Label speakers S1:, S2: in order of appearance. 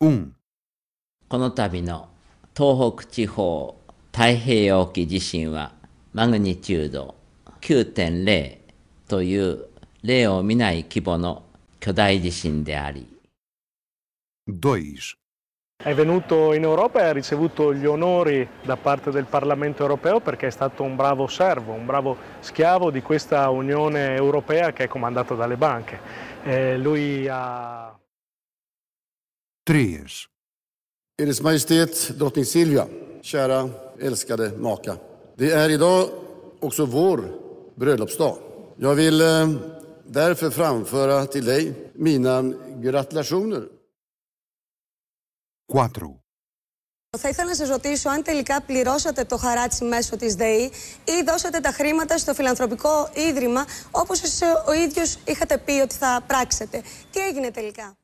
S1: 運
S2: この度の東北地方太平洋沖地震はマグニチュード9.0という例を見ない規模の巨大地震であり2
S1: È venuto in Europa e ha ricevuto gli onori da parte del Parlamento europeo perché è stato un bravo servo, un bravo schiavo di questa Unione europea che è comandata dalle banche. Eh, lui ha...
S3: Treyers. Eders Majestät drottning Silvia, kära älskade maka. Det är idag också vår bröllopsdag. Jag vill eh, därför framföra till dig mina gratulationer. 4.
S4: Θα ήθελα να σας ρωτήσω αν τελικά πληρώσατε το χαράτσι μέσω της ΔΕΗ ή δώσατε τα χρήματα στο φιλανθρωπικό ίδρυμα όπως ο ίδιος είχατε πει ότι θα πράξετε. Τι έγινε τελικά.